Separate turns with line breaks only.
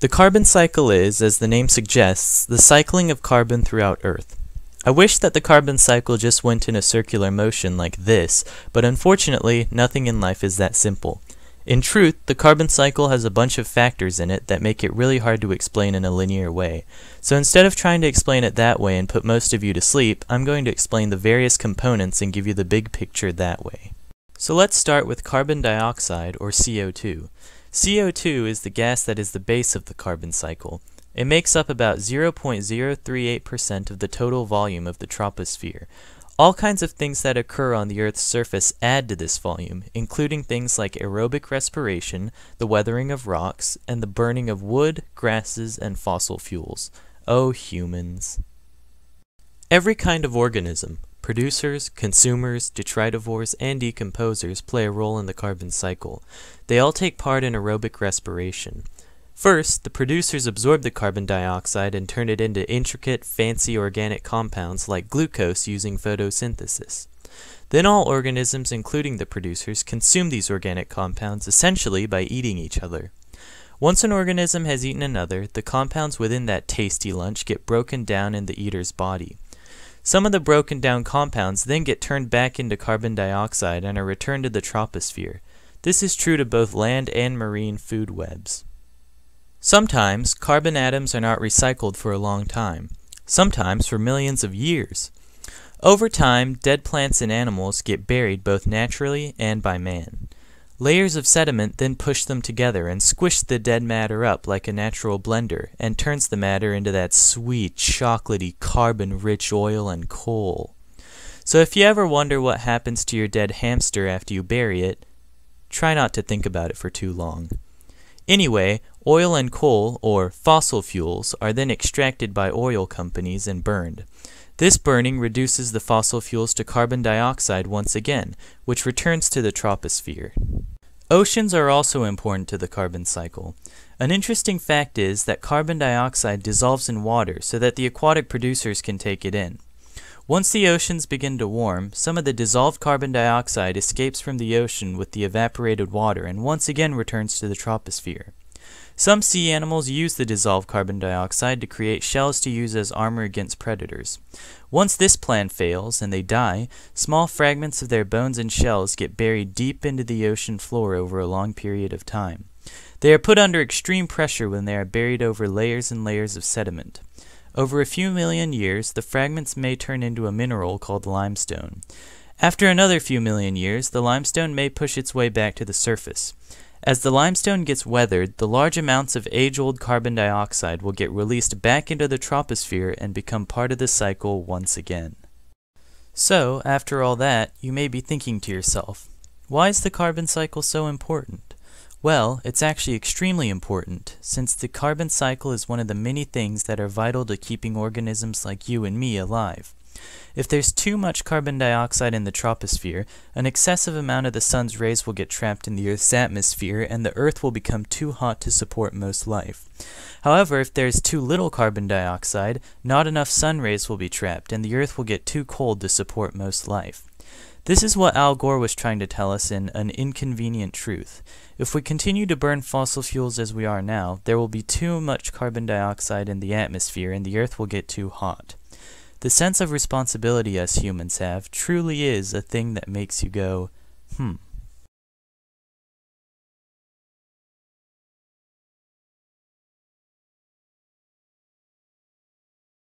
The carbon cycle is, as the name suggests, the cycling of carbon throughout Earth. I wish that the carbon cycle just went in a circular motion like this, but unfortunately, nothing in life is that simple. In truth, the carbon cycle has a bunch of factors in it that make it really hard to explain in a linear way. So instead of trying to explain it that way and put most of you to sleep, I'm going to explain the various components and give you the big picture that way. So let's start with carbon dioxide, or CO2. CO2 is the gas that is the base of the carbon cycle. It makes up about 0.038% of the total volume of the troposphere. All kinds of things that occur on the Earth's surface add to this volume, including things like aerobic respiration, the weathering of rocks, and the burning of wood, grasses, and fossil fuels. Oh, humans. Every kind of organism, Producers, consumers, detritivores, and decomposers play a role in the carbon cycle. They all take part in aerobic respiration. First, the producers absorb the carbon dioxide and turn it into intricate, fancy organic compounds like glucose using photosynthesis. Then all organisms, including the producers, consume these organic compounds essentially by eating each other. Once an organism has eaten another, the compounds within that tasty lunch get broken down in the eater's body. Some of the broken down compounds then get turned back into carbon dioxide and are returned to the troposphere. This is true to both land and marine food webs. Sometimes, carbon atoms are not recycled for a long time, sometimes for millions of years. Over time, dead plants and animals get buried both naturally and by man. Layers of sediment then push them together and squish the dead matter up like a natural blender and turns the matter into that sweet, chocolaty, carbon-rich oil and coal. So if you ever wonder what happens to your dead hamster after you bury it, try not to think about it for too long. Anyway, oil and coal, or fossil fuels, are then extracted by oil companies and burned. This burning reduces the fossil fuels to carbon dioxide once again, which returns to the troposphere. Oceans are also important to the carbon cycle. An interesting fact is that carbon dioxide dissolves in water so that the aquatic producers can take it in. Once the oceans begin to warm, some of the dissolved carbon dioxide escapes from the ocean with the evaporated water and once again returns to the troposphere. Some sea animals use the dissolved carbon dioxide to create shells to use as armor against predators. Once this plan fails and they die, small fragments of their bones and shells get buried deep into the ocean floor over a long period of time. They are put under extreme pressure when they are buried over layers and layers of sediment. Over a few million years, the fragments may turn into a mineral called limestone. After another few million years, the limestone may push its way back to the surface. As the limestone gets weathered, the large amounts of age-old carbon dioxide will get released back into the troposphere and become part of the cycle once again. So, after all that, you may be thinking to yourself, why is the carbon cycle so important? Well, it's actually extremely important, since the carbon cycle is one of the many things that are vital to keeping organisms like you and me alive. If there's too much carbon dioxide in the troposphere, an excessive amount of the sun's rays will get trapped in the Earth's atmosphere and the Earth will become too hot to support most life. However, if there's too little carbon dioxide, not enough sun rays will be trapped and the Earth will get too cold to support most life. This is what Al Gore was trying to tell us in An Inconvenient Truth. If we continue to burn fossil fuels as we are now, there will be too much carbon dioxide in the atmosphere and the Earth will get too hot. The sense of responsibility us humans have truly is a thing that makes you go, hmm.